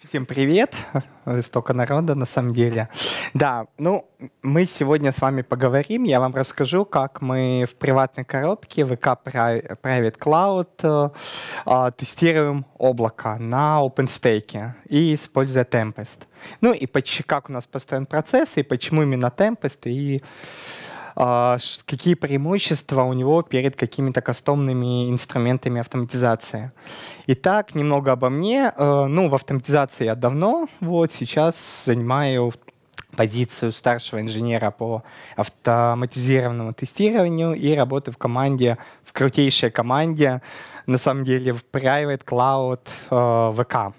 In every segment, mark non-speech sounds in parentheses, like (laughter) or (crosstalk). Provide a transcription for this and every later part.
Всем привет! Столько народа на самом деле. Да, ну, мы сегодня с вами поговорим. Я вам расскажу, как мы в приватной коробке VK Private Cloud э, а, тестируем облако на OpenStack и используя Tempest. Ну и как у нас построен процесс, и почему именно Tempest, и а, какие преимущества у него перед какими-то кастомными инструментами автоматизации. Итак, немного обо мне. Э, ну, в автоматизации я давно, вот сейчас занимаю позицию старшего инженера по автоматизированному тестированию и работаю в команде, в крутейшей команде, на самом деле в Private Cloud VK. Э,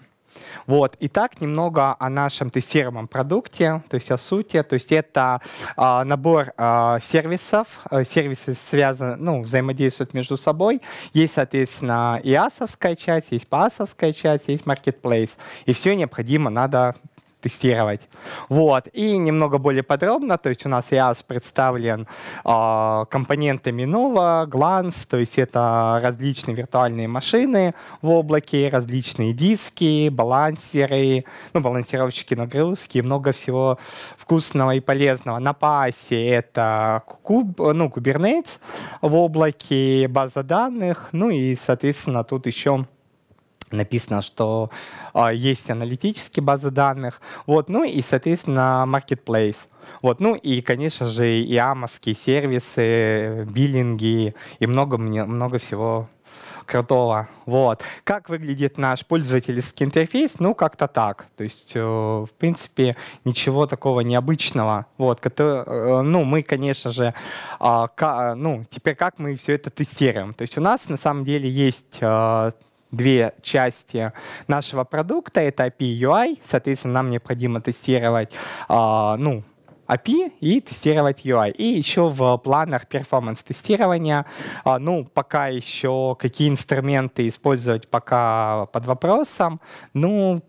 вот. И так немного о нашем тестируемом продукте, то есть о сути. То есть это а, а, э, набор э, сервисов. сервисы связаны, ну, взаимодействуют между собой. Есть, соответственно, и асовская часть, есть пасовская часть, есть marketplace. И все необходимо надо тестировать. Вот. И немного более подробно, то есть у нас IaaS представлен э, компонентами Nova, Glance, то есть это различные виртуальные машины в облаке, различные диски, балансеры, ну, балансировщики нагрузки, много всего вкусного и полезного. На пасе это куб, ну, Kubernetes в облаке, база данных, ну и, соответственно, тут еще написано, что э, есть аналитические базы данных, вот, ну и, соответственно, marketplace. Вот, ну и, конечно же, и амовские сервисы, биллинги и много, много всего крутого. Вот. Как выглядит наш пользовательский интерфейс? Ну, как-то так. То есть, э, в принципе, ничего такого необычного. Вот, который, э, ну, мы, конечно же, э, ка, ну, теперь как мы все это тестируем? То есть у нас на самом деле есть а, две части нашего продукта. Это API и UI. Соответственно, нам необходимо тестировать а, ну, API и тестировать UI. И еще в планах перформанс-тестирования, а, ну, пока еще какие инструменты использовать, пока под вопросом. Ну,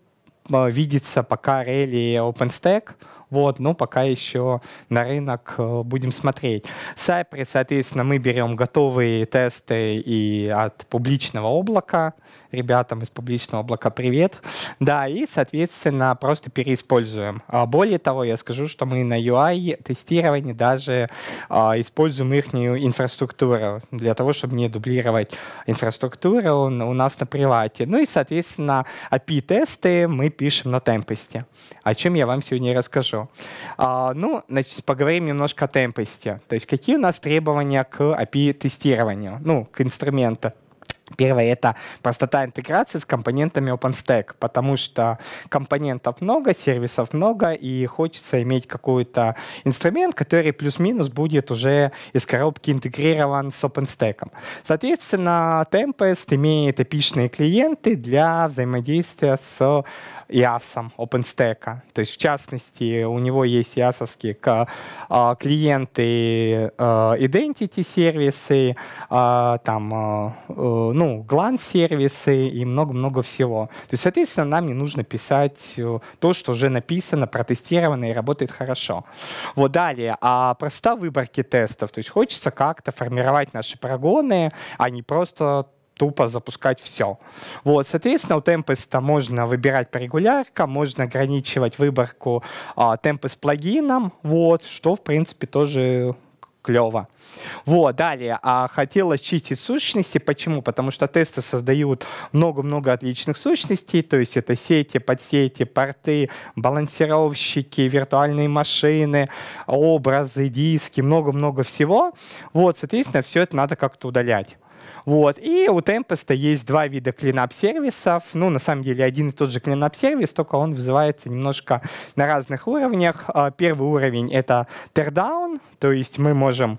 а, видится пока Rally и OpenStack — вот, но пока еще на рынок э, будем смотреть. Cypress, соответственно, мы берем готовые тесты и от публичного облака. Ребятам из публичного облака привет. Да, и, соответственно, просто переиспользуем. А более того, я скажу, что мы на UI-тестировании даже а, используем их инфраструктуру для того, чтобы не дублировать инфраструктуру у нас на привате. Ну и, соответственно, API-тесты мы пишем на Tempest. О чем я вам сегодня расскажу. А, ну, значит, поговорим немножко о темпосте. То есть какие у нас требования к API-тестированию, ну, к инструменту. Первое — это простота интеграции с компонентами OpenStack, потому что компонентов много, сервисов много, и хочется иметь какой-то инструмент, который плюс-минус будет уже из коробки интегрирован с OpenStack. Соответственно, Tempest имеет эпичные клиенты для взаимодействия с IaaS OpenStack. То есть, в частности, у него есть IaaS-овские а, клиенты а, Identity сервисы, а, там, э, ну, Glance сервисы и много-много всего. То есть, соответственно, нам не нужно писать э, то, что уже написано, протестировано и работает хорошо. Вот далее, а проста выборки тестов. То есть, хочется как-то формировать наши прогоны, а не просто тупо запускать все. Вот, соответственно, у Tempest можно выбирать по регуляркам, можно ограничивать выборку а, Tempest плагином, вот, что, в принципе, тоже клево. Вот, далее. А хотелось чистить сущности. Почему? Потому что тесты создают много-много отличных сущностей. То есть это сети, подсети, порты, балансировщики, виртуальные машины, образы, диски, много-много всего. Вот, соответственно, все это надо как-то удалять. Вот. И у Tempest есть два вида клинап-сервисов. Ну, на самом деле, один и тот же клинап-сервис, только он вызывается немножко на разных уровнях. А, первый уровень — это teardown, то есть мы можем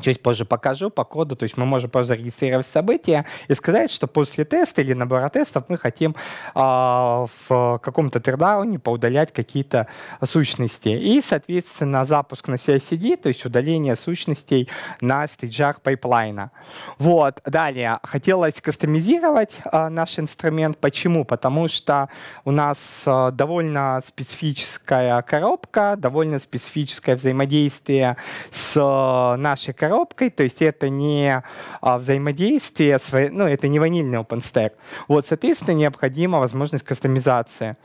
чуть позже покажу по коду, то есть мы можем позже зарегистрировать события и сказать, что после теста или набора тестов мы хотим э, в каком-то трдауне поудалять какие-то сущности. И, соответственно, запуск на CICD, то есть удаление сущностей на стейджах пайплайна. Вот. Далее. Хотелось кастомизировать э, наш инструмент. Почему? Потому что у нас э, довольно специфическая коробка, довольно специфическое взаимодействие с э, нашей коробкой, коробкой, то есть это не а, взаимодействие, с, ну, это не ванильный OpenStack. Вот, соответственно, необходима возможность кастомизации.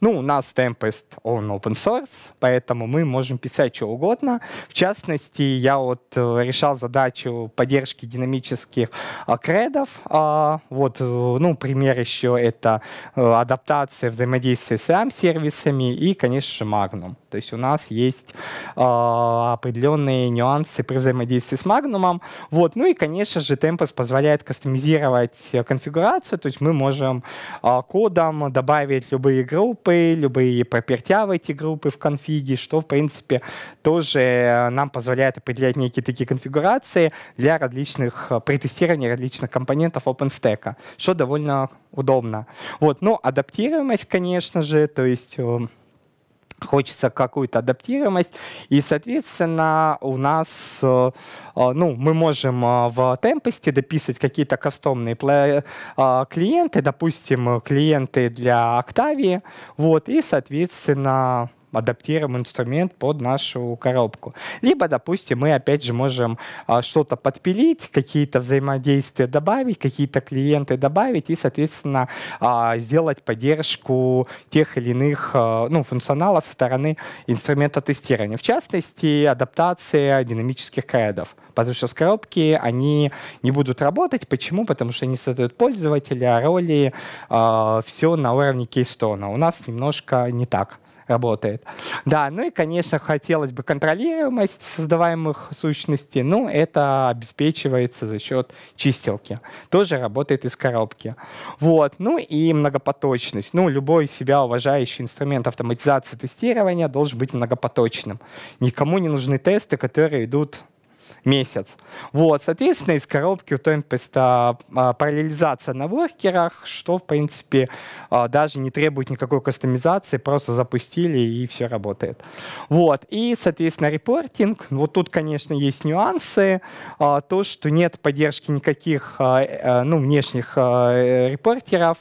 Ну, у нас Tempest, он open source, поэтому мы можем писать что угодно. В частности, я вот э, решал задачу поддержки динамических а, кредов. А, вот, э, ну, пример еще — это э, адаптация взаимодействия с RAM-сервисами и, конечно же, Magnum. То есть у нас есть э, определенные нюансы при взаимодействии с магнумом. Вот. Ну и, конечно же, Tempus позволяет кастомизировать э, конфигурацию. То есть мы можем э, кодом добавить любые группы, любые пропертя эти группы в конфиге, что, в принципе, тоже э, нам позволяет определять некие такие конфигурации для различных, э, при тестировании различных компонентов OpenStack, что довольно удобно. Вот. Ну, адаптируемость, конечно же, то есть хочется какую-то адаптируемость, и, соответственно, у нас, э, э, ну, мы можем э, в темпости дописывать какие-то кастомные клиенты, допустим, клиенты для Octavia, вот, и, соответственно, адаптируем инструмент под нашу коробку. Либо, допустим, мы опять же можем а, что-то подпилить, какие-то взаимодействия добавить, какие-то клиенты добавить и, соответственно, а, сделать поддержку тех или иных а, ну, функционала со стороны инструмента тестирования. В частности, адаптация динамических кредов потому что с коробки они не будут работать. Почему? Потому что они создают пользователя, роли, э, все на уровне кейстона. У нас немножко не так работает. Да, ну и, конечно, хотелось бы контролируемость создаваемых сущностей, ну, это обеспечивается за счет чистилки. Тоже работает из коробки. Вот, ну и многопоточность. Ну, любой себя уважающий инструмент автоматизации тестирования должен быть многопоточным. Никому не нужны тесты, которые идут месяц. Вот, соответственно, из коробки у Tempest а, параллелизация на воркерах, что, в принципе, а, даже не требует никакой кастомизации, просто запустили и все работает. Вот, и, соответственно, репортинг. Ну, вот тут, конечно, есть нюансы. А, то, что нет поддержки никаких э, ну, внешних э, репортеров,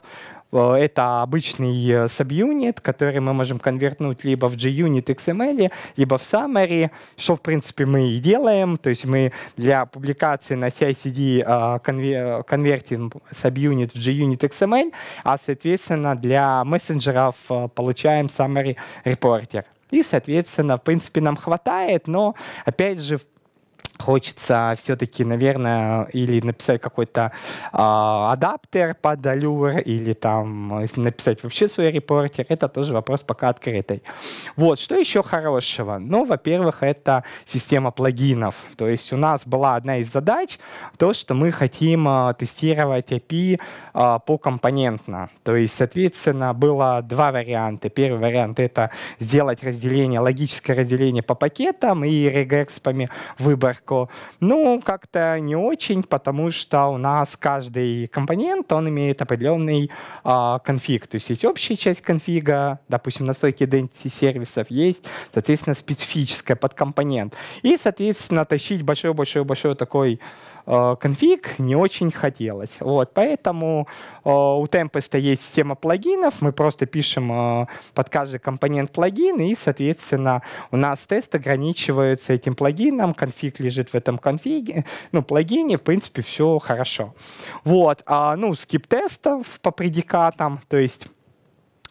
Э, это обычный subunit, э, который мы можем конвертнуть либо в JUnit XML, либо в Summary, что, в принципе, мы и делаем. То есть мы для публикации на ci э, конвертим subunit в JUnit XML, а, соответственно, для мессенджеров получаем Summary Reporter. И, соответственно, в принципе, нам хватает, но, опять же, в хочется все-таки, наверное, или написать какой-то э, адаптер под Allure, или там написать вообще свой репортер. Это тоже вопрос пока открытый. Вот, что еще хорошего? Ну, во-первых, это система плагинов. То есть у нас была одна из задач, то, что мы хотим э, тестировать API э, а, по компонентно. То есть, соответственно, было два варианта. Первый вариант — это сделать разделение, логическое разделение по пакетам и регекспами выбор легко? Ну, как-то не очень, потому что у нас каждый компонент, он имеет определенный а, конфиг. То есть есть общая часть конфига, допустим, настройки identity сервисов есть, соответственно, специфическая под компонент, И, соответственно, тащить большой-большой-большой такой Э, конфиг не очень хотелось. Вот, поэтому э, у Tempest есть система плагинов, мы просто пишем э, под каждый компонент плагин, и, соответственно, у нас тест ограничивается этим плагином, конфиг лежит в этом конфиге, ну, плагине, в принципе, все хорошо. Вот, а, ну, скип тестов по предикатам, то есть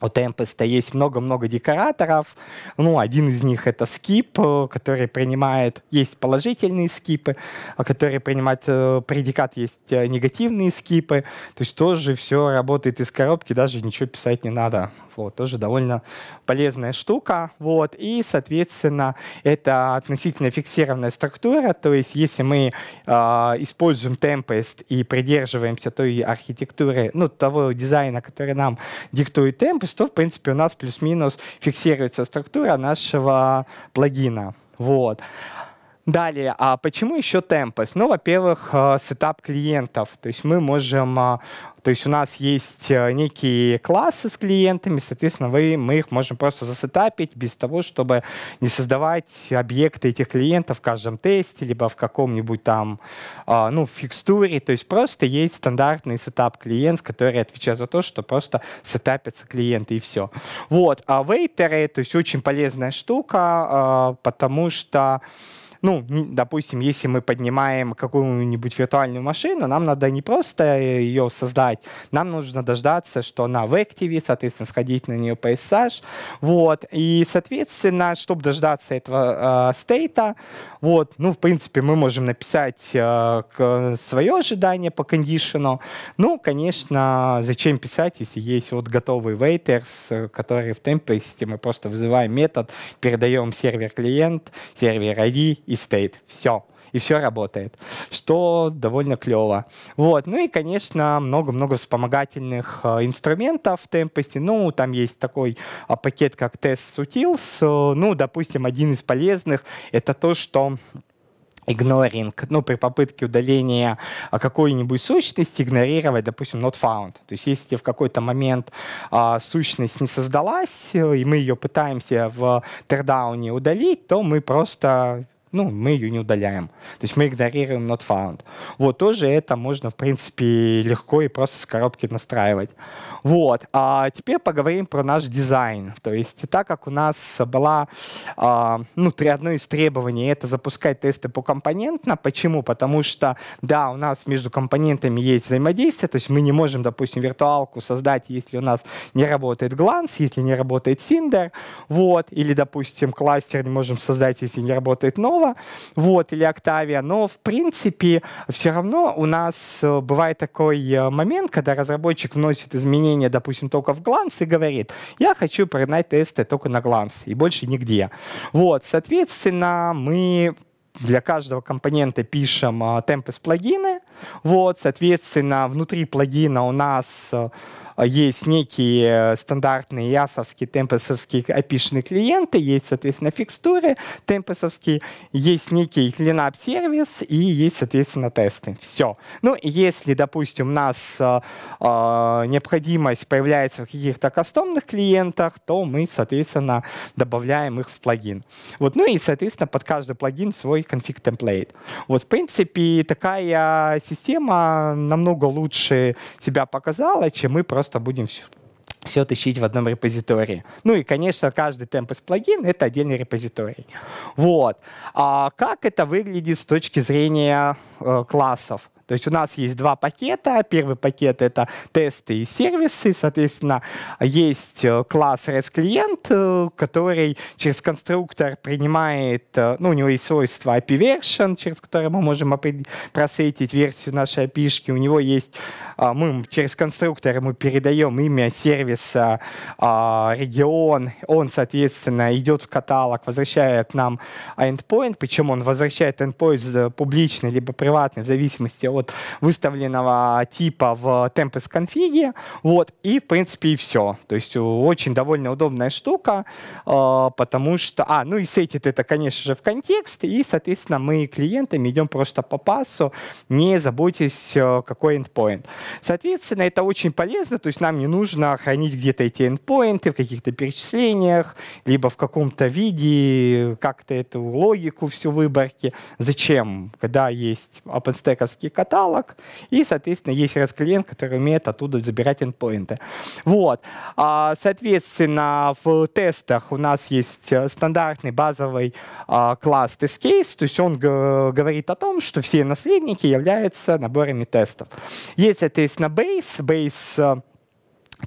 у Tempest есть много-много декораторов. Ну, один из них это скип, э, который принимает... Есть положительные скипы, а которые принимают э, предикат, есть э, негативные скипы. То есть тоже все работает из коробки, даже ничего писать не надо. Вот, тоже довольно полезная штука. Вот. И, соответственно, это относительно фиксированная структура. То есть если мы э, используем Tempest и придерживаемся той архитектуры, ну, того дизайна, который нам диктует Tempest, посту, в принципе, у нас плюс-минус фиксируется структура нашего плагина. Вот. Далее, а почему еще Tempest? Ну, во-первых, э, сетап клиентов. То есть мы можем, а, то есть у нас есть э, некие классы с клиентами, соответственно, вы, мы их можем просто засетапить без того, чтобы не создавать объекты этих клиентов в каждом тесте, либо в каком-нибудь там, а, ну, фикстуре. То есть просто есть стандартный сетап клиент, который отвечает за то, что просто сетапятся клиенты и все. Вот, а вейтеры, то есть очень полезная штука, а, потому что ну, допустим, если мы поднимаем какую-нибудь виртуальную машину, нам надо не просто ее создать, нам нужно дождаться, что она в Active, соответственно, сходить на нее по Вот. И, соответственно, чтобы дождаться этого а, стейта, э, вот, ну, в принципе, мы можем написать э, а, свое ожидание по кондишену. Ну, конечно, зачем писать, если есть вот готовый waiters, который в темпе, мы просто вызываем метод, передаем сервер-клиент, сервер-ID и и стейт. Все. И все работает, что довольно клево. Вот. Ну и, конечно, много-много вспомогательных э, инструментов в темпости Ну, там есть такой а, пакет, как Test Sutils. Ну, допустим, один из полезных — это то, что игноринг, ну, при попытке удаления а, какой-нибудь сущности, игнорировать, допустим, not found. То есть если в какой-то момент а, сущность не создалась, э, и мы ее пытаемся в тердауне удалить, то мы просто ну, мы ее не удаляем. То есть мы игнорируем not found. Вот, тоже это можно, в принципе, легко и просто с коробки настраивать. Вот, а теперь поговорим про наш дизайн. То есть так как у нас была, а, ну, одно из требований — это запускать тесты по компонентно. Почему? Потому что, да, у нас между компонентами есть взаимодействие, то есть мы не можем, допустим, виртуалку создать, если у нас не работает Glance, если не работает Cinder, вот, или, допустим, кластер не можем создать, если не работает Nova, Лева, вот, или Octavia, но, в принципе, все равно у нас э, бывает такой э, момент, когда разработчик вносит изменения, допустим, только в гланс и говорит, я хочу прогнать тесты только на гланс и больше нигде. Вот, соответственно, мы для каждого компонента пишем Tempest э, плагины. Вот, соответственно, внутри плагина у нас а есть некие э, стандартные ясовские, темпесовские опишные клиенты, есть, соответственно, фикстуры темпесовские, есть некий клинап-сервис и есть, соответственно, тесты. Все. Ну, если, допустим, у нас э, э, необходимость появляется в каких-то кастомных клиентах, то мы, соответственно, добавляем их в плагин. Вот, ну и, соответственно, под каждый плагин свой конфиг темплейт. Вот, в принципе, такая система намного лучше себя показала, чем мы просто просто будем все, все тащить в одном репозитории. Ну и, конечно, каждый Tempest плагин — это отдельный репозиторий. Вот. А как это выглядит с точки зрения э, классов? То есть у нас есть два пакета. Первый пакет — это тесты и сервисы. Соответственно, есть э, класс REST-клиент, э, который через конструктор принимает, э, ну, у него есть свойство IP-version, через которое мы можем просветить версию нашей API. У него есть, мы через конструктор мы передаем имя сервиса, а, регион, он, соответственно, идет в каталог, возвращает нам endpoint, причем он возвращает endpoint публичный либо приватный, в зависимости вот выставленного типа в Tempest конфиге. Вот, и, в принципе, и все. То есть э, очень довольно удобная штука, э, потому что... А, ну и сетит это, конечно же, в контекст, и, соответственно, мы клиентами идем просто по пассу, не заботясь, э, какой endpoint. Соответственно, это очень полезно, то есть нам не нужно хранить где-то эти endpoint в каких-то перечислениях, либо в каком-то виде, как-то эту логику всю выборки. Зачем? Когда есть OpenStack каталог, и, соответственно, есть REST-клиент, который умеет оттуда забирать эндпоинты. Вот. А, соответственно, в тестах у нас есть э, стандартный базовый а, класс TestCase, то есть он говорит о том, что все наследники являются наборами тестов. Есть, соответственно, Base. Base э,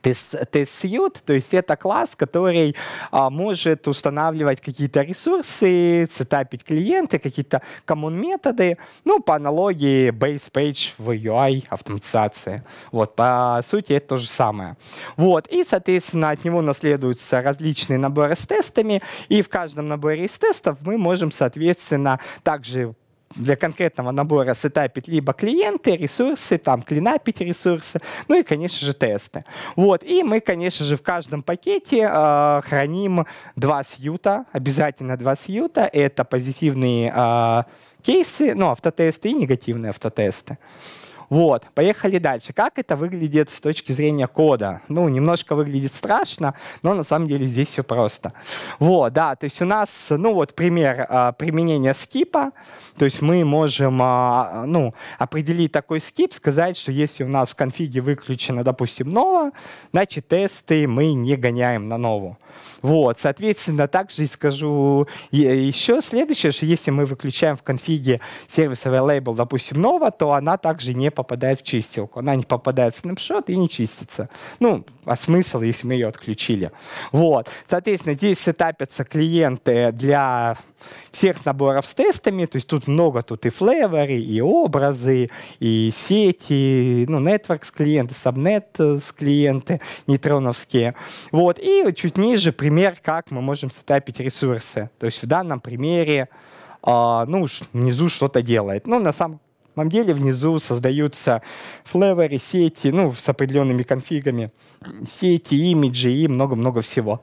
Тест TestSuite, то есть это класс, который а, может устанавливать какие-то ресурсы, сетапить клиенты, какие-то common методы, ну, по аналогии base page в UI автоматизации. Вот, по сути, это то же самое. Вот, и, соответственно, от него наследуются различные наборы с тестами, и в каждом наборе из тестов мы можем, соответственно, также для конкретного набора сетапить либо клиенты, ресурсы, там, клинапить ресурсы, ну и, конечно же, тесты. Вот, и мы, конечно же, в каждом пакете э, храним два сьюта, обязательно два сьюта. Это позитивные э, кейсы, ну, автотесты и негативные автотесты. Вот, поехали дальше. Как это выглядит с точки зрения кода? Ну, немножко выглядит страшно, но на самом деле здесь все просто. Вот, да, то есть у нас, ну вот пример э, применения скипа. То есть мы можем, э, ну, определить такой скип, сказать, что если у нас в конфиге выключено, допустим, ново, значит, тесты мы не гоняем на нову. Вот, соответственно, также скажу еще следующее, что если мы выключаем в конфиге сервисовый лейбл, допустим, ново, то она также не попадает в чистилку. Она не попадает в снапшот и не чистится. Ну, а смысл, если мы ее отключили? Вот. Соответственно, здесь сетапятся клиенты для всех наборов с тестами. То есть тут много, тут и флеворы, и образы, и сети, ну, Networks клиенты, Subnet э, с клиенты нейтроновские. Вот. И чуть ниже пример, как мы можем сетапить ресурсы. То есть в данном примере Uh, ну, внизу что-то делает. Ну, на самом самом деле внизу создаются флеверы, сети, ну, с определенными конфигами, сети, имиджи и много-много всего.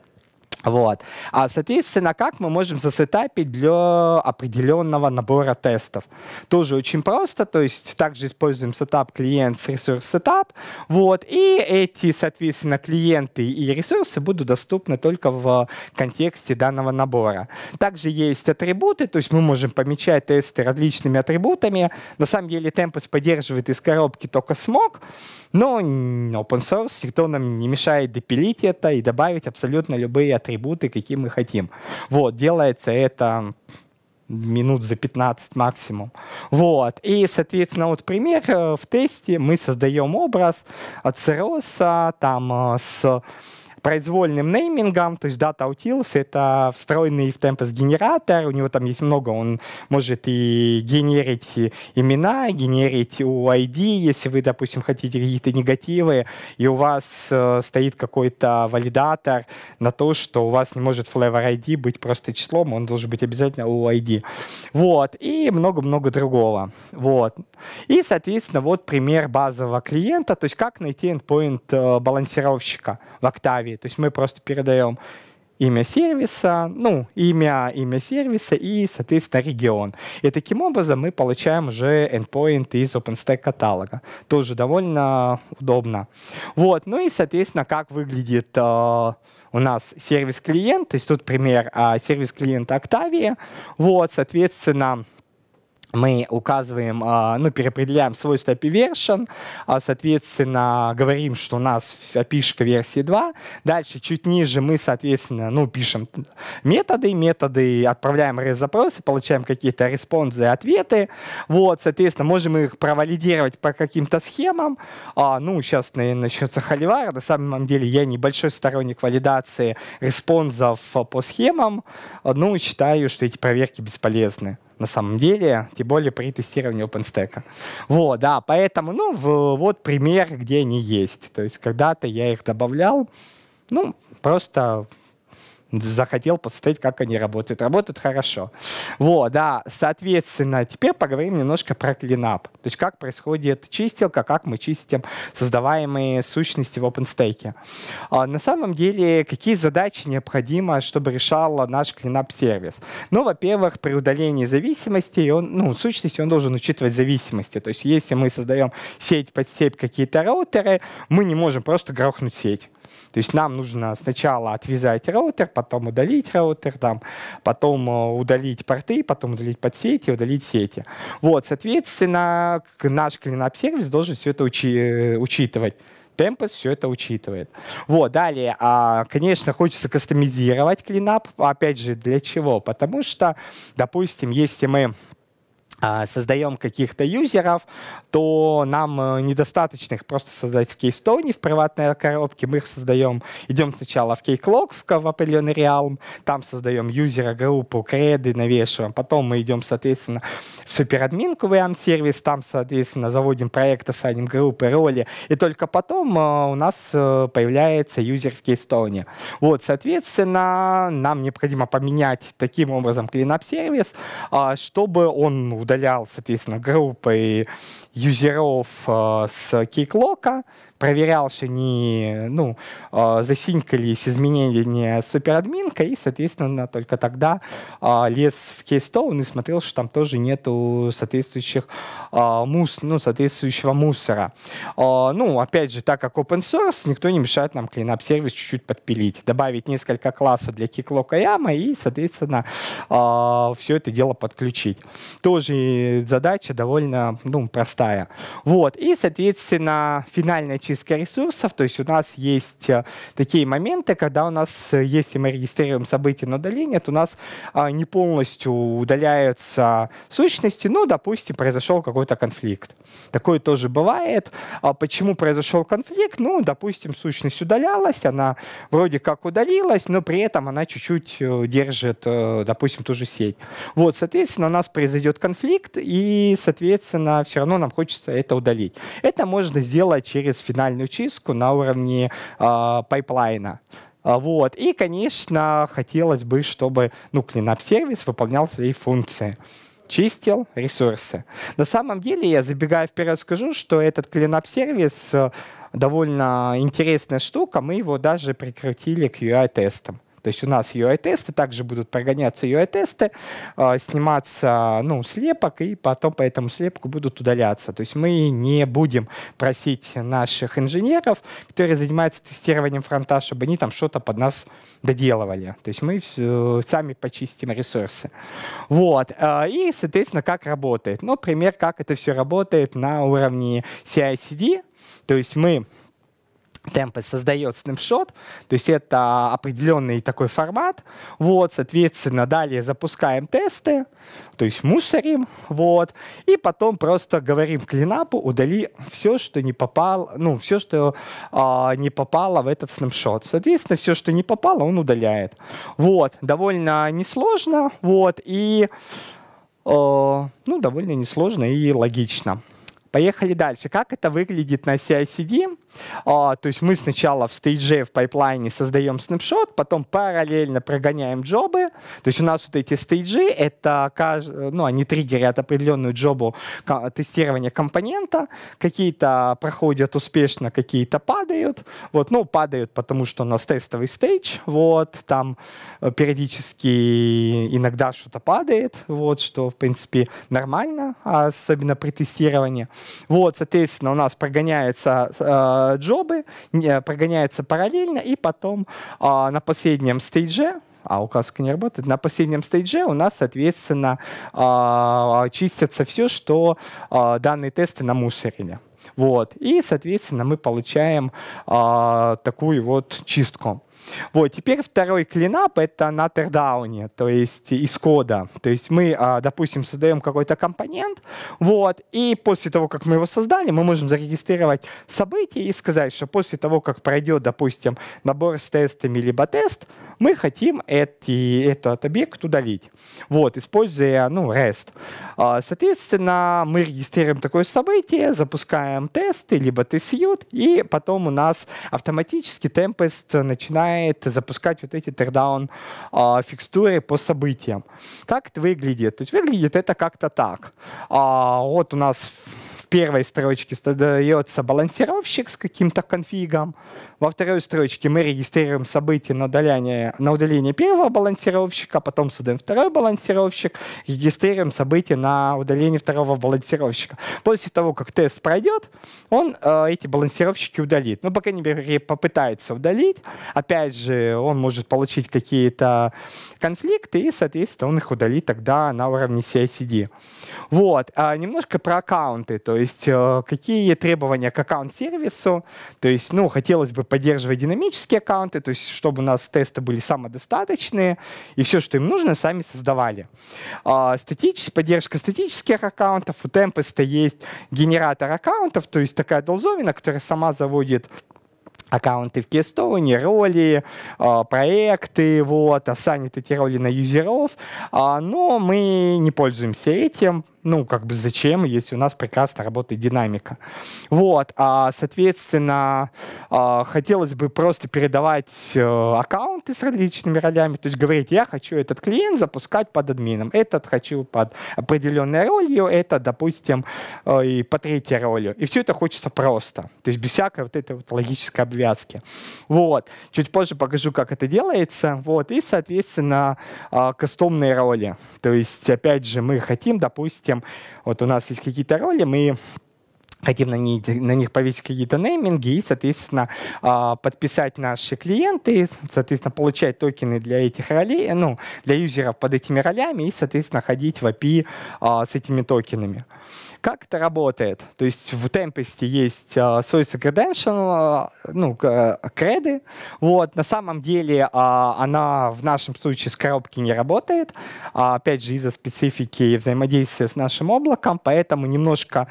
Вот. А, соответственно, как мы можем засетапить для определенного набора тестов? Тоже очень просто, то есть также используем сетап клиент с ресурс сетап, вот, и эти, соответственно, клиенты и ресурсы будут доступны только в контексте данного набора. Также есть атрибуты, то есть мы можем помечать тесты различными атрибутами. На самом деле Tempus поддерживает из коробки только смог, но open source никто нам не мешает допилить это и добавить абсолютно любые атрибуты, какие мы хотим. Вот, делается это минут за 15 максимум. Вот. И, соответственно, вот пример э, в тесте мы создаем образ от Сероса там э, с произвольным неймингом, то есть data utils это встроенный в Tempest генератор, у него там есть много, он может и генерить имена, генерить UID, если вы, допустим, хотите какие-то негативы, и у вас э, стоит какой-то валидатор на то, что у вас не может flavor ID быть просто числом, он должен быть обязательно UID. Вот, и много-много другого. Вот. И, соответственно, вот пример базового клиента, то есть как найти endpoint э, балансировщика в Octave API. То есть мы просто передаем имя сервиса, ну, имя, имя сервиса и, соответственно, регион. И таким образом мы получаем уже endpoint из OpenStack каталога. Тоже довольно удобно. Вот, ну и, соответственно, как выглядит э, у нас сервис-клиент. То есть тут пример э, а, сервис-клиента Octavia. Вот, соответственно, мы указываем, а, ну, переопределяем свойство API а, version, соответственно, говорим, что у нас API версии 2. Дальше чуть ниже мы, соответственно, ну, пишем методы, методы, отправляем запросы, получаем какие-то респонсы, ответы. Вот, соответственно, можем их провалидировать по каким-то схемам. А, ну, сейчас, наверное, начнется холивар. На самом деле я небольшой сторонник валидации респонсов по схемам. Ну, считаю, что эти проверки бесполезны на самом деле, тем более при тестировании OpenStack. Вот, да, поэтому, ну, в, вот пример, где они есть. То есть когда-то я их добавлял, ну, просто захотел посмотреть, как они работают. Работают хорошо. Вот, да, соответственно, теперь поговорим немножко про клинап. То есть как происходит чистилка, как мы чистим создаваемые сущности в OpenStack. А, на самом деле, какие задачи необходимо, чтобы решал наш клинап-сервис? Ну, во-первых, при удалении зависимости, он, ну, сущности, он должен учитывать зависимости. То есть если мы создаем сеть под сеть какие-то роутеры, мы не можем просто грохнуть сеть. То есть нам нужно сначала отвязать роутер, потом удалить роутер, там, потом э, удалить порты, потом удалить подсети, удалить сети. Вот, соответственно, наш клинап-сервис должен все это учи- э, учитывать. Tempest все это учитывает. Вот, далее, а, конечно, хочется кастомизировать клинап. Опять же, для чего? Потому что, допустим, если мы а, создаем каких-то юзеров, то нам э, недостаточно их просто создать в кейстоне, в приватной коробке. Мы их создаем, идем сначала в кейклог, в, в определенный реалм, там создаем юзера, группу, креды навешиваем. Потом мы идем, соответственно, в суперадминку, в сервис там, соответственно, заводим проекты, садим группы, роли. И только потом э, у нас э, появляется юзер в кейстоне. Вот, соответственно, нам необходимо поменять таким образом клинап-сервис, а, чтобы он удалял, соответственно, группы юзеров э, с кейклока, проверялся, не ну, э, засинькались изменения суперадминка, и, соответственно, только тогда э, лез в кейстоун и смотрел, что там тоже нету соответствующих э, мус, ну, соответствующего мусора. Э, ну, опять же, так как open source, никто не мешает нам клинап сервис чуть-чуть подпилить, добавить несколько классов для киклока яма и, соответственно, э, все это дело подключить. Тоже задача довольно ну, простая. Вот. И, соответственно, финальная человеческих ресурсов. То есть у нас есть э, такие моменты, когда у нас, э, если мы регистрируем события на удаление, то у нас а, не полностью удаляются сущности. Ну, допустим, произошел какой-то конфликт. Такое тоже бывает. А почему произошел конфликт? Ну, допустим, сущность удалялась, она вроде как удалилась, но при этом она чуть-чуть э, держит, допустим, ту же сеть. Вот, соответственно, у нас произойдет конфликт, и, соответственно, все равно нам хочется это удалить. Это можно сделать через финансовый сигнальную чистку на уровне а, пайплайна. А, вот. И, конечно, хотелось бы, чтобы ну, клинап-сервис выполнял свои функции чистил ресурсы. На самом деле, я забегая вперед скажу, что этот клинап-сервис э, довольно интересная штука. Мы его даже прикрутили к UI-тестам. То есть у нас UI-тесты, также будут прогоняться UI-тесты, а, сниматься ну, слепок, и потом по этому слепку будут удаляться. То есть мы не будем просить наших инженеров, которые занимаются тестированием фронта, чтобы они там что-то под нас доделывали. То есть мы сами почистим ресурсы. Вот. А, и, соответственно, как работает. Ну, пример, как это все работает на уровне CI-CD. То есть мы Темпе создает снапшот, то есть это определенный такой формат. Вот, соответственно, далее запускаем тесты, то есть мусорим, вот, и потом просто говорим клинапу, удали все, что не попало, ну, все, что э, не попало в этот снапшот. Соответственно, все, что не попало, он удаляет. Вот, довольно несложно, вот, и, э, ну, довольно несложно и логично. Поехали дальше. Как это выглядит на CI-CD? А, то есть мы сначала в стейдже, в пайплайне создаем снапшот, потом параллельно прогоняем джобы. То есть у нас вот эти стейджи, это, ну, они триггерят определенную джобу тестирования компонента. Какие-то проходят успешно, какие-то падают. Вот, ну, падают, потому что у нас тестовый стейдж. Вот, там э, периодически иногда что-то падает. Вот, что, в принципе, нормально, особенно при тестировании. Вот, соответственно, у нас прогоняются э, джобы, прогоняется параллельно, и потом э, на последнем стейдже а указка не работает. На последнем стейдже у нас, соответственно, э, чистится все, что э, данные тесты на намусорили. Вот. И, соответственно, мы получаем э, такую вот чистку. Вот, теперь второй клинап — это на тердауне, то есть из кода. То есть мы, а, допустим, создаем какой-то компонент, вот, и после того, как мы его создали, мы можем зарегистрировать события и сказать, что после того, как пройдет, допустим, набор с тестами либо тест, мы хотим эти, этот объект удалить, вот, используя ну, REST. А, соответственно, мы регистрируем такое событие, запускаем тесты, либо тест и потом у нас автоматически темпест начинает начинает запускать вот эти teardown а, фикстуры по событиям. Как это выглядит? То есть выглядит это как-то так. А, вот у нас в первой строчке создается балансировщик с каким-то конфигом. Во второй строчке мы регистрируем события на удаление, на удаление первого балансировщика, а потом создаем второй балансировщик, регистрируем события на удаление второго балансировщика. После того, как тест пройдет, он э, эти балансировщики удалит. Ну, по крайней мере, попытается удалить. Опять же, он может получить какие-то конфликты, и, соответственно, он их удалит тогда на уровне CICD. Вот. А немножко про аккаунты, то есть э, какие требования к аккаунт-сервису. То есть, ну, хотелось бы поддерживая динамические аккаунты, то есть чтобы у нас тесты были самодостаточные, и все, что им нужно, сами создавали. А, Статич, поддержка статических аккаунтов. У Tempest есть генератор аккаунтов, то есть такая должовина, которая сама заводит аккаунты в Кейстоуне, роли, а, проекты, вот, асанит эти роли на юзеров, а, но мы не пользуемся этим, ну, как бы зачем, если у нас прекрасно работает динамика. Вот, а, соответственно, а, хотелось бы просто передавать а, аккаунты с различными ролями, то есть говорить, я хочу этот клиент запускать под админом, этот хочу под определенной ролью, это, допустим, э, и по третьей роли. И все это хочется просто, то есть без всякой вот этой вот логической обвязки. Вот, чуть позже покажу, как это делается, вот, и, соответственно, а, кастомные роли. То есть, опять же, мы хотим, допустим, вот у нас есть какие-то роли, мы хотим на, них на них повесить какие-то нейминги и, соответственно, а, подписать наши клиенты, соответственно, получать токены для этих ролей, э, ну, для юзеров под этими ролями и, соответственно, ходить в API а, с этими токенами. Как это работает? То есть в Tempest есть а, Source Credential, ну, креды. Вот. На самом деле она в нашем случае с коробки не работает. Опять же, из-за специфики взаимодействия с нашим облаком, поэтому немножко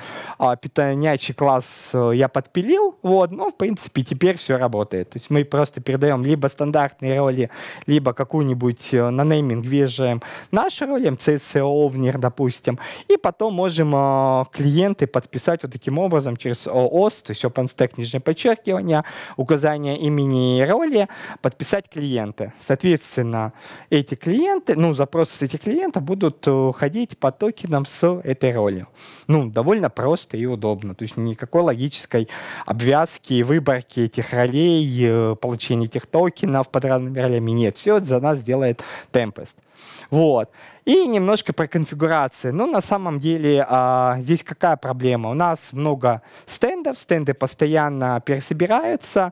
питание нячий класс э, я подпилил, вот, но, ну, в принципе, теперь все работает. То есть мы просто передаем либо стандартные роли, либо какую-нибудь э, на нейминг вешаем наши роли, CSO, внер, допустим, и потом можем э, клиенты подписать вот таким образом через OOS, то есть OpenStack нижнее подчеркивание, указание имени и роли, подписать клиенты. Соответственно, эти клиенты, ну, запросы с этих клиентов будут ходить по токенам с этой ролью. Ну, довольно просто и удобно условно. То есть никакой логической обвязки, выборки этих ролей, э, получения этих токенов под разными ролями нет. Все это за нас делает Tempest. Вот. И немножко про конфигурации. Ну, на самом деле, а, здесь какая проблема? У нас много стендов, стенды постоянно пересобираются,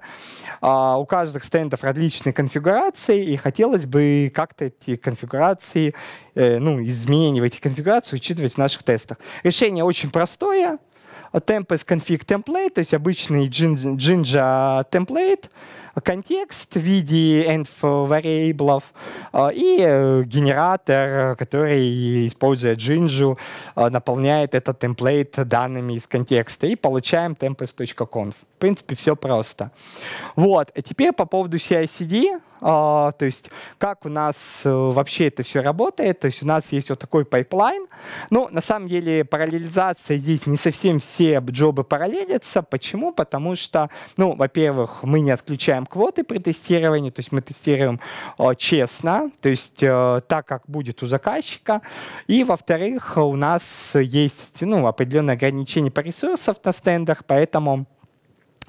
а, у каждых стендов различные конфигурации, и хотелось бы как-то эти конфигурации, э, ну, изменения в этих конфигурациях учитывать в наших тестах. Решение очень простое — tempest config template, то есть обычный Jinja темплейт, контекст в виде env variables а, и э, генератор, который, использует Jinju, а, наполняет этот темплейт данными из контекста и получаем tempest.conf. В принципе, все просто. Вот. А теперь по поводу CI-CD, а, то есть как у нас э, вообще это все работает. То есть у нас есть вот такой пайплайн. Ну, на самом деле параллелизация здесь не совсем все джобы параллелятся. Почему? Потому что, ну, во-первых, мы не отключаем повышаем квоты при тестировании, то есть мы тестируем э, честно, то есть э, так, как будет у заказчика. И, во-вторых, у нас есть ну, определенные ограничения по ресурсам на стендах, поэтому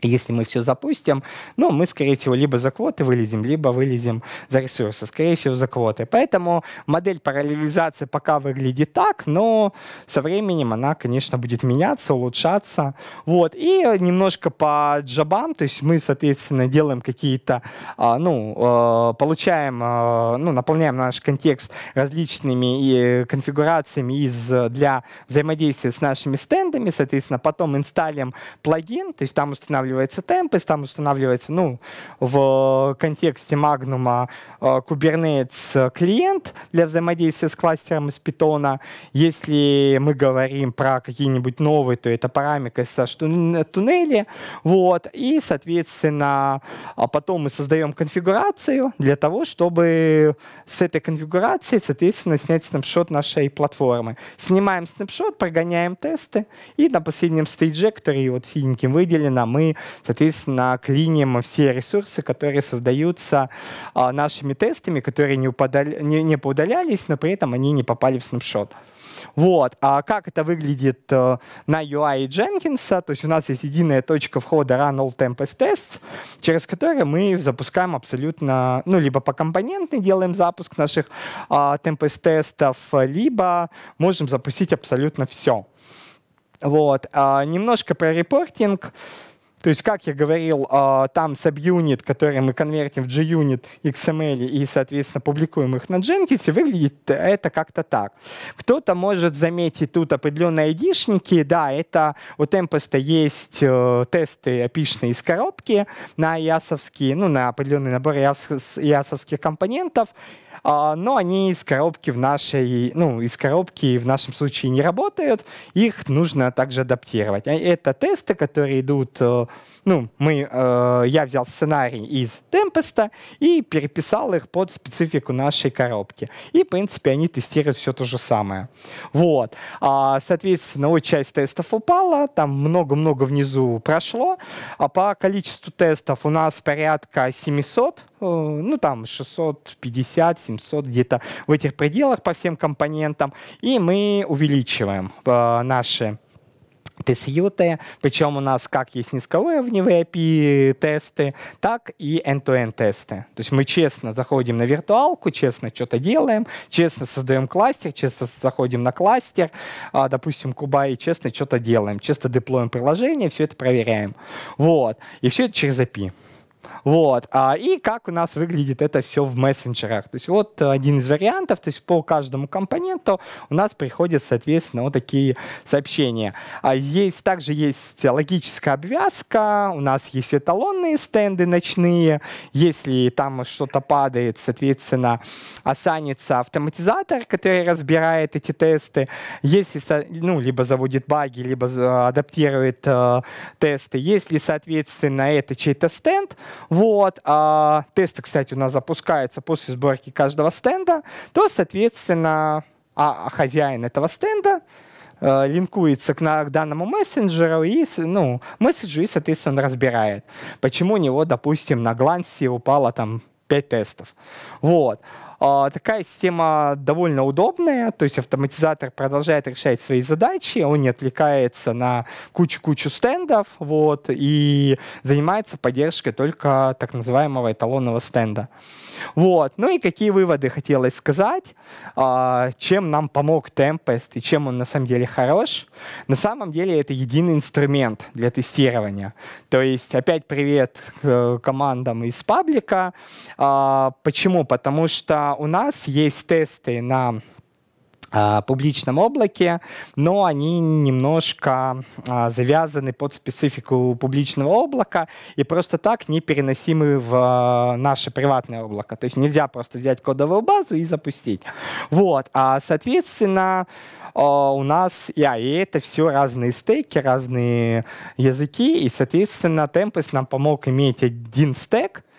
если мы все запустим, ну, мы, скорее всего, либо за квоты вылезем, либо вылезем за ресурсы, скорее всего, за квоты. Поэтому модель параллелизации пока выглядит так, но со временем она, конечно, будет меняться, улучшаться. Вот. И немножко по джабам, то есть мы, соответственно, делаем какие-то, а, ну, э, получаем, э, ну, наполняем наш контекст различными э, конфигурациями из, для взаимодействия с нашими стендами, соответственно, потом инсталим плагин, то есть там устанавливаем устанавливается Tempest, там устанавливается, ну, в контексте Magnum э, Kubernetes э, клиент для взаимодействия с кластером из Python. Если мы говорим про какие-нибудь новые, то это парамик SSH туннели. Вот. И, соответственно, а потом мы создаем конфигурацию для того, чтобы с этой конфигурации, соответственно, снять снапшот нашей платформы. Снимаем снапшот, прогоняем тесты, и на последнем стейдже, который вот синеньким выделено, а мы мы, соответственно, клиним все ресурсы, которые создаются а, нашими тестами, которые не, уподали, не, не поудалялись, но при этом они не попали в снапшот. Вот. А как это выглядит э, на UI Jenkins? То есть у нас есть единая точка входа run all tempest tests, через которую мы запускаем абсолютно, ну, либо по компонентной делаем запуск наших э, tempest тестов, либо можем запустить абсолютно все. Вот. А немножко про репортинг. То есть, как я говорил, а, там subunit, который мы конвертим в JUnit, XML эм и, соответственно, публикуем их на Jenkins, выглядит это как-то так. Кто-то может заметить тут определенные айдишники. Да, это у Tempest есть э, тесты опишные из коробки на ясовские, ну, на определенный набор ясовских компонентов. А, но они из коробки в нашей, ну, из коробки в нашем случае не работают, их нужно также адаптировать. А, это тесты, которые идут, э, ну, мы, э, я взял сценарий из Tempest и переписал их под специфику нашей коробки. И, в принципе, они тестируют все то же самое. Вот. А, соответственно, вот часть тестов упала, там много-много внизу прошло, а по количеству тестов у нас порядка 700, Э, ну там 650-700 где-то в этих пределах по всем компонентам, и мы увеличиваем э, наши tcu причем у нас как есть низкоуровневые API-тесты, так и end-to-end -end тесты. То есть мы честно заходим на виртуалку, честно что-то делаем, честно создаем кластер, честно заходим на кластер, а, допустим, Куба, и честно что-то делаем, честно деплоим приложение, все это проверяем. Вот. И все это через API. Вот. А, и как у нас выглядит это все в мессенджерах. То есть вот один из вариантов, то есть по каждому компоненту у нас приходят, соответственно, вот такие сообщения. А есть, также есть логическая обвязка, у нас есть эталонные стенды ночные, если там что-то падает, соответственно, останется автоматизатор, который разбирает эти тесты, если, ну, либо заводит баги, либо адаптирует э, тесты, если, соответственно, это чей-то стенд, вот. А, тесты, кстати, у нас запускаются после сборки каждого стенда. То, соответственно, а, а хозяин этого стенда э, линкуется к, к данному мессенджеру и, ну, месседжу, и, соответственно, он разбирает, почему у него, допустим, на глансе упало там 5 тестов. Вот. А, такая система довольно удобная, то есть автоматизатор продолжает решать свои задачи, он не отвлекается на кучу-кучу стендов вот, и занимается поддержкой только так называемого эталонного стенда. Вот. Ну и какие выводы хотелось сказать, а, чем нам помог Tempest и чем он на самом деле хорош. На самом деле это единый инструмент для тестирования. То есть опять привет э, командам из паблика. А, почему? Потому что у нас есть тесты на а, публичном облаке, но они немножко а, завязаны под специфику публичного облака и просто так не переносимы в а, наше приватное облако. То есть нельзя просто взять кодовую базу и запустить. Вот. А, соответственно, у нас я и это все разные стейки, разные языки, и, соответственно, Tempest нам помог иметь один стек —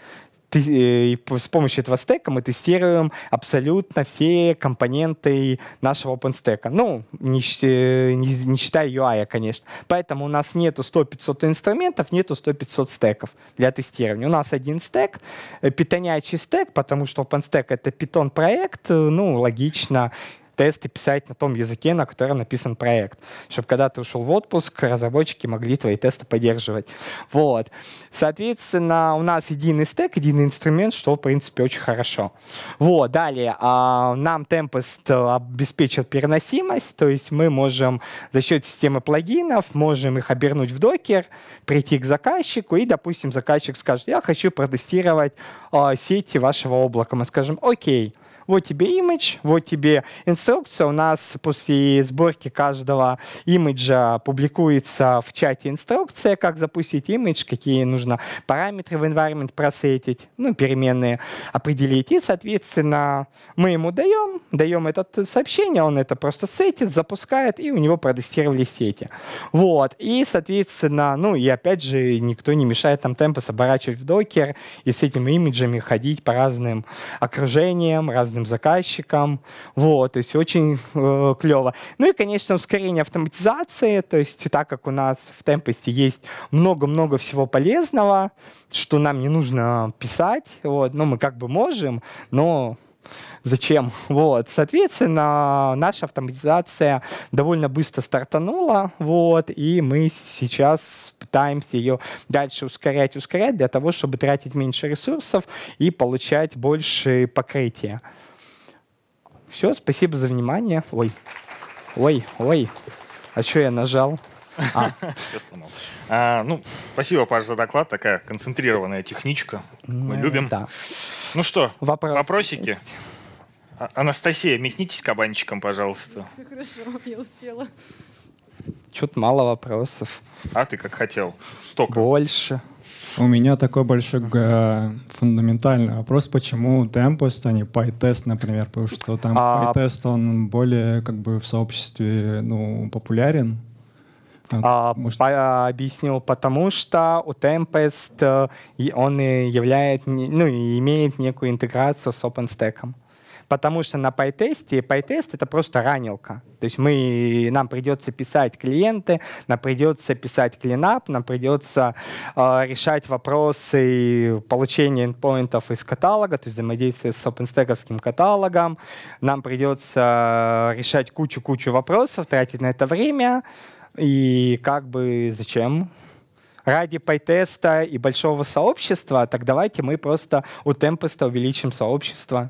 Э, с помощью этого стека мы тестируем абсолютно все компоненты нашего OpenStack. Ну, не, э, не, не считая UI, конечно. Поэтому у нас нету 100-500 инструментов, нету 100-500 стеков для тестирования. У нас один стек, э, питонячий стек, потому что OpenStack — это питон-проект, ну, логично тесты писать на том языке, на котором написан проект, чтобы когда ты ушел в отпуск, разработчики могли твои тесты поддерживать. Вот. Соответственно, у нас единый стек, единый инструмент, что, в принципе, очень хорошо. Вот, далее. А, нам Tempest обеспечит переносимость, то есть мы можем за счет системы плагинов, можем их обернуть в докер, прийти к заказчику, и, допустим, заказчик скажет, я хочу протестировать а, сети вашего облака. Мы скажем, окей, вот тебе имидж, вот тебе инструкция. У нас после сборки каждого имиджа публикуется в чате инструкция, как запустить имидж, какие нужно параметры в environment просетить, ну, переменные определить. И, соответственно, мы ему даем, даем это сообщение, он это просто сетит, запускает, и у него протестировали сети. Вот. И, соответственно, ну, и опять же, никто не мешает там темпы оборачивать в докер и с этими имиджами ходить по разным окружениям, разным разным заказчикам. Вот, то есть очень э, клево. Ну и, конечно, ускорение автоматизации, то есть так как у нас в Tempest есть много-много всего полезного, что нам не нужно писать, вот, ну мы как бы можем, но зачем. Вот. Соответственно, наша автоматизация довольно быстро стартанула, вот, и мы сейчас пытаемся ее дальше ускорять, ускорять для того, чтобы тратить меньше ресурсов и получать больше покрытия. Все, спасибо за внимание. Ой, ой, ой. А что я нажал? А. (laughs) Все сломал. А, ну, спасибо, Паш, за доклад. Такая концентрированная техничка. Мы ну любим. Ну что, Вопрос. вопросики? А, Анастасия, метнитесь кабанчиком, пожалуйста. хорошо, (laughs) я успела. Чуть мало вопросов. А ты как хотел. Столько. Больше. У меня такой большой фундаментальный вопрос, почему Tempest, а не PyTest, например, потому что там а... PyTest, он более как бы в сообществе ну, популярен. А, а может... по объяснил, потому что у Tempest э, он являет, ну, имеет некую интеграцию с OpenStack потому что на пайтесте, пайтест — это просто ранилка. То есть мы, нам придется писать клиенты, нам придется писать клинап, нам придется э, решать вопросы получения эндпоинтов из каталога, то есть взаимодействие с OpenStack каталогом, нам придется решать кучу-кучу вопросов, тратить на это время, и как бы зачем? ради пайтеста и большого сообщества, так давайте мы просто у темпеста увеличим сообщество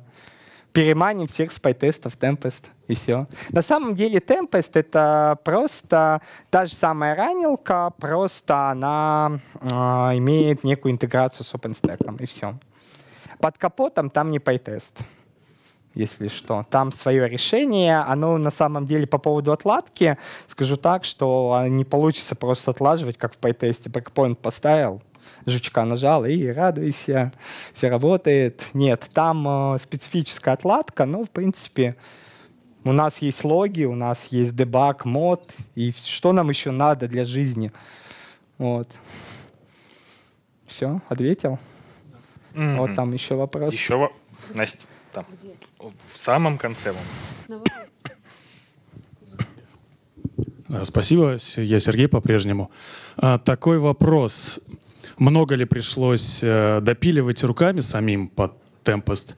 переманим всех спайтестов Tempest, и все. На самом деле Tempest — это просто та же самая ранилка, просто она э, имеет некую интеграцию с OpenStack, и все. Под капотом там не PyTest если что. Там свое решение, оно на самом деле по поводу отладки, скажу так, что а, не получится просто отлаживать, как в пайтесте, бэкпоинт поставил, жучка нажал и радуйся, все работает. Нет, там э, специфическая отладка, но ну, в принципе у нас есть логи, у нас есть дебаг, мод, и что нам еще надо для жизни. Вот. Все, ответил. Mm-hmm. Вот там еще вопрос. Еще Настя. Там. Где? В самом конце. Вон. Ну, спасибо. Я Сергей по-прежнему. А, такой вопрос. Много ли пришлось э, допиливать руками самим под Tempest?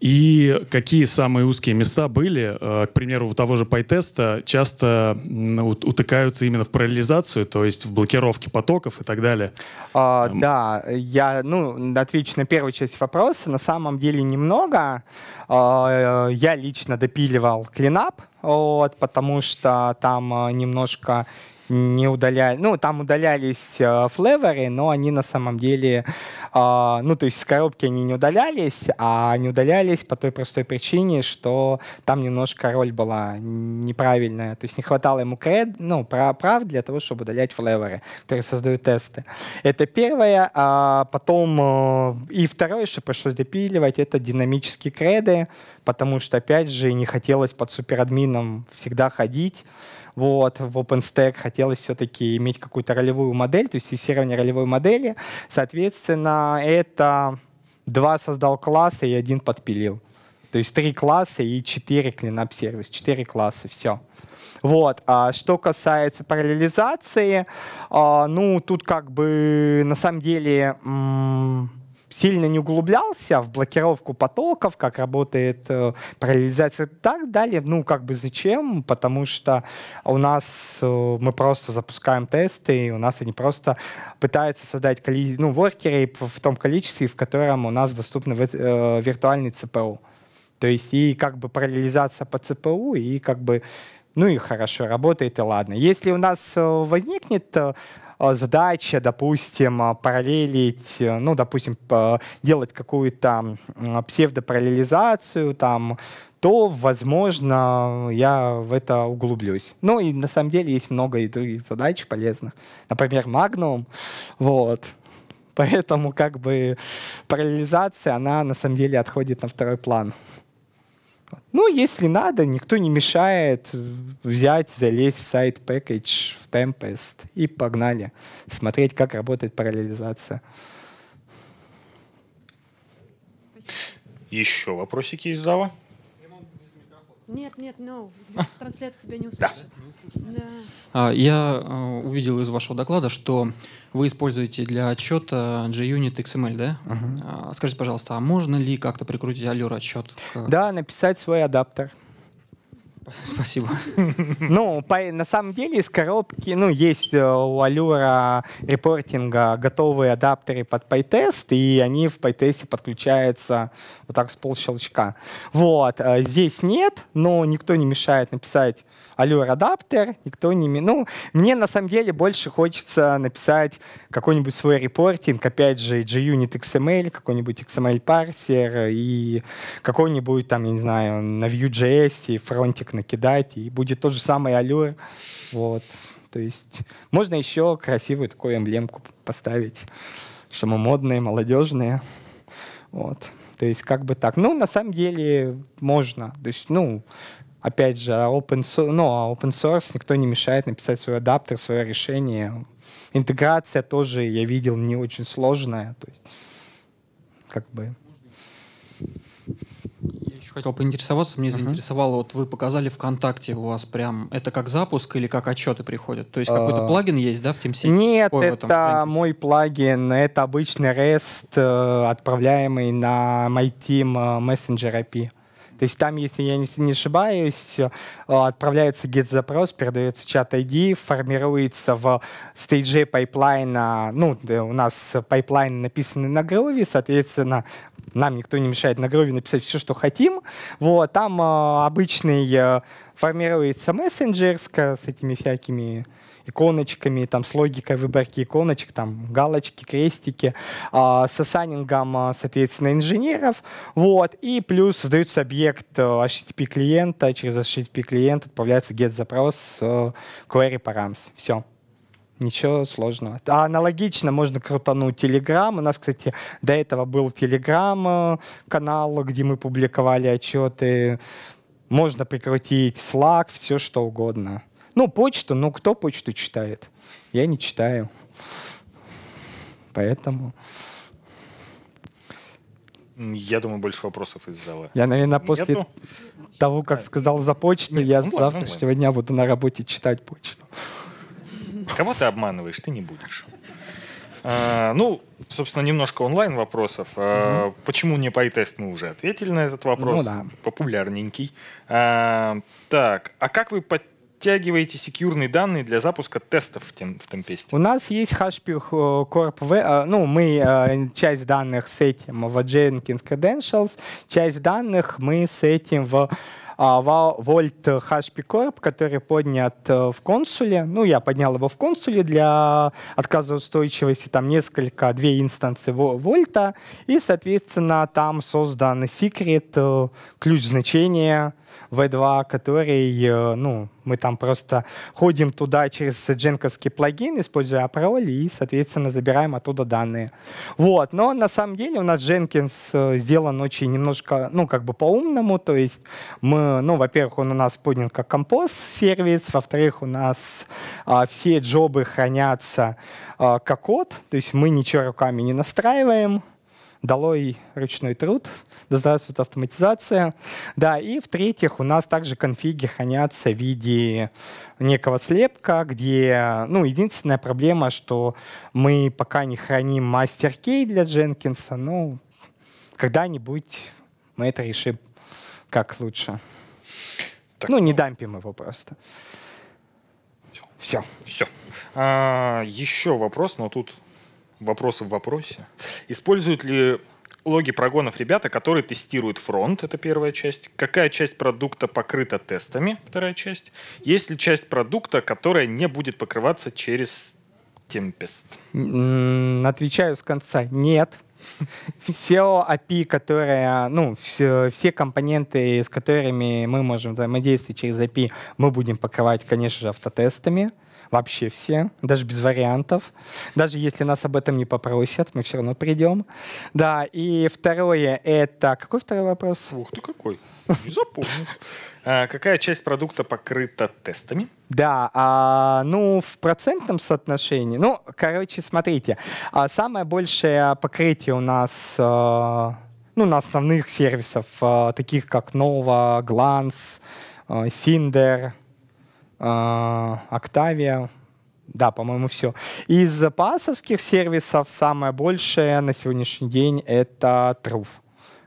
И какие самые узкие места были, э, к примеру, у того же пайтеста часто утыкаются именно в параллелизацию, то есть в блокировке потоков и так далее? А, да, я ну, отвечу на первую часть вопроса. На самом деле немного. А, я лично допиливал клинап, вот, потому что там э, немножко не удаляли. Ну, там удалялись э, но они на самом деле, а, ну, то есть с коробки они не удалялись, а не удалялись по той простой причине, что там немножко роль была неправильная. То есть не хватало ему кред, ну, прав для того, чтобы удалять флеворы, которые создают тесты. Это первое. А потом э, и второе, что пришлось допиливать, это динамические креды, потому что, опять же, не хотелось под суперадмином всегда ходить. Вот, в OpenStack хотелось все-таки иметь какую-то ролевую модель, то есть тестирование ролевой модели. Соответственно, это два создал класса и один подпилил. То есть три класса и четыре клинап сервис, четыре класса, все. Вот. А что касается параллелизации, а, ну тут как бы на самом деле... М- сильно не углублялся в блокировку потоков, как работает э, параллелизация и так далее. Ну, как бы зачем? Потому что у нас э, мы просто запускаем тесты, и у нас они просто пытаются создать коли... ну, воркеры в том количестве, в котором у нас доступны э, виртуальные ЦПУ. То есть и как бы параллелизация по ЦПУ, и как бы ну и хорошо, работает и ладно. Если у нас э, возникнет э, Э, задача, допустим, э, параллелить, э, ну, допустим, делать какую-то псевдопараллелизацию, там, то, возможно, я в это углублюсь. Ну и на самом деле есть много и других задач полезных. Например, Magnum. Вот. Поэтому как бы параллелизация, она на самом деле отходит на второй план. Ну, если надо, никто не мешает взять, залезть в сайт package, в Tempest и погнали смотреть, как работает параллелизация. Еще вопросики из зала? Нет, нет, no. Трансляция тебя не услышит. Да. А, я а, увидел из вашего доклада, что вы используете для отчета JUnit XML, да? Угу. Скажите, пожалуйста, а можно ли как-то прикрутить Allure отчет? К... Да, написать свой адаптер. (laughs) Спасибо. Ну, на самом деле из коробки, ну, есть э, у Allure репортинга готовые адаптеры под PyTest, и они в PyTest подключаются вот так с полщелчка. Вот, э, здесь нет, но никто не мешает написать Allure адаптер, никто не... Ну, мне на самом деле больше хочется написать какой-нибудь свой репортинг, опять же, JUnit XML, какой-нибудь XML парсер и какой-нибудь там, я не знаю, на Vue.js и фронтик накидать, и будет тот же самый аллюр. Вот. То есть можно еще красивую такую эмблемку поставить, что мы модные, молодежные. Вот. То есть как бы так. Ну, на самом деле можно. То есть, ну, опять же, а open source, ну, а open source никто не мешает написать свой адаптер, свое решение. Интеграция тоже, я видел, не очень сложная. То есть, как бы хотел поинтересоваться, мне uh-huh. заинтересовало, вот вы показали ВКонтакте у вас прям, это как запуск или как отчеты приходят? То есть а, какой-то плагин есть, да, в TeamSeek? Нет, Ой, это этом, мой плагин, это обычный REST, э, отправляемый на MyTeam э, Messenger API. То есть там, если я не ошибаюсь, э, отправляется get-запрос, передается чат ID, формируется в стейдже пайплайна, ну, у нас пайплайн написаны на Groovy, соответственно, нам никто не мешает на Groovy написать все, что хотим. Вот, там э, обычный э, формируется мессенджер с этими всякими иконочками, там с логикой выборки иконочек, там галочки, крестики, э, а, с ассайнингом, а, соответственно, инженеров. Вот. И плюс создается объект э, HTTP клиента, через HTTP клиент отправляется get-запрос с э, query params. Все. Ничего сложного. А аналогично можно крутануть Telegram. У нас, кстати, до этого был Telegram э, канал, где мы публиковали отчеты. Можно прикрутить Slack, все что угодно. Ну, почту, ну кто почту читает? Я не читаю. Поэтому... Я думаю, больше вопросов из зала. Я, наверное, после Нету? того, как сказал за почту, Нет, я ну, с ну завтрашнего ну, дня буду на работе читать почту. Кого ты обманываешь, ты не будешь. А, ну, собственно, немножко онлайн вопросов. А, угу. Почему не пайтест? Мы уже ответили на этот вопрос. Ну, да. Популярненький. А, так, а как вы под подтягиваете секьюрные данные для запуска тестов в, тем, в Tempest? У нас есть HashPure Corp. V, э, ну, мы э, часть данных сетим в Jenkins Credentials, часть данных мы с этим в а, Вольт HP Corp, который поднят э, в консуле. Ну, я поднял его в консуле для отказоустойчивости. Там несколько, две инстанции Вольта. И, соответственно, там создан секрет, ключ значения, V2, который, э, ну, мы там просто ходим туда через дженковский плагин, используя пароль и, соответственно, забираем оттуда данные. Вот. Но на самом деле у нас Jenkins э, сделан очень немножко, ну, как бы по-умному, то есть мы, ну, во-первых, он у нас поднят как компост-сервис, во-вторых, у нас а, все джобы хранятся а, как код, то есть мы ничего руками не настраиваем, долой ручной труд, да здравствует автоматизация. Да, и в-третьих, у нас также конфиги хранятся в виде некого слепка, где, ну, единственная проблема, что мы пока не храним мастер-кей для Дженкинса, но когда-нибудь мы это решим как лучше. Так, ну, не ну. дампим его просто. Все. Все. А, еще вопрос, но тут вопросы в вопросе. Используют ли логи прогонов ребята, которые тестируют фронт, это первая часть. Какая часть продукта покрыта тестами, вторая часть. Есть ли часть продукта, которая не будет покрываться через Tempest? Отвечаю с конца. Нет. Все API, которые, ну, все, все компоненты, с которыми мы можем взаимодействовать через API, мы будем покрывать, конечно же, автотестами. Uh, вообще все, даже без вариантов. Даже если нас об этом не попросят, мы все равно придем. Да, и второе — это... Какой второй вопрос? Ух ты какой, не запомнил. А какая часть продукта покрыта тестами? Да, а, ну в процентном соотношении. Ну, короче, смотрите, а, самое большее покрытие у нас а, ну, на основных сервисов, а, таких как Nova, Glance, а, Cinder, Octavia, а, да, по-моему, все. Из запасовских сервисов самое большее на сегодняшний день — это Truth.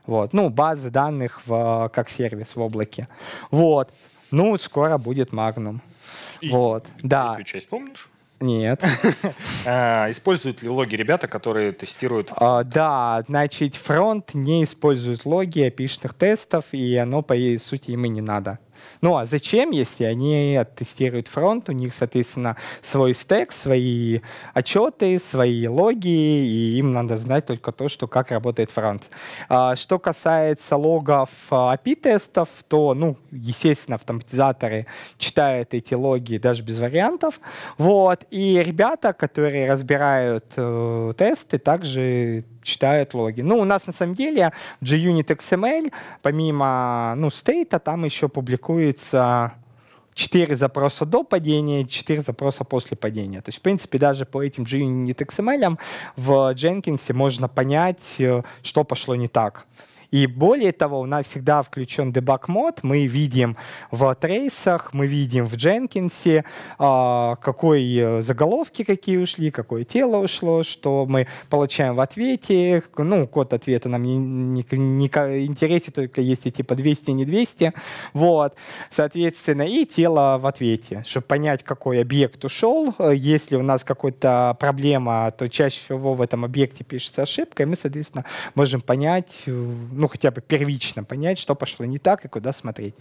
Вот. Ну, базы данных в, как сервис в облаке. Вот. Ну, скоро будет Magnum. И вот, да. Эту часть помнишь? Нет. (laughs) А, используют ли логи ребята, которые тестируют? А, да, значит, фронт не использует логи опишных тестов, и оно, по сути, им и не надо. Ну а зачем, если они оттестируют фронт, у них, соответственно, свой стек, свои отчеты, свои логи, и им надо знать только то, что как работает фронт. А что касается логов API-тестов, а, то, ну, естественно, автоматизаторы читают эти логи даже без вариантов. Вот. И ребята, которые разбирают э, тесты, также читают логи. Ну, у нас на самом деле JUnit XML, помимо ну, стейта, там еще публикуется 4 запроса до падения, 4 запроса после падения. То есть, в принципе, даже по этим JUnit XML в Jenkins можно понять, э, что пошло не так. И более того, у нас всегда включен debug мод. Мы видим в трейсах, мы видим в Jenkins, а, какой э, заголовки какие ушли, какое тело ушло, что мы получаем в ответе. Ну, код ответа нам не, не, не интересен, только есть типа 200, не 200. Вот. Соответственно, и тело в ответе, чтобы понять, какой объект ушел. Э, если у нас какая-то проблема, то чаще всего в этом объекте пишется ошибка, и мы, соответственно, можем понять, э, ну, хотя бы первично понять, что пошло не так и куда смотреть.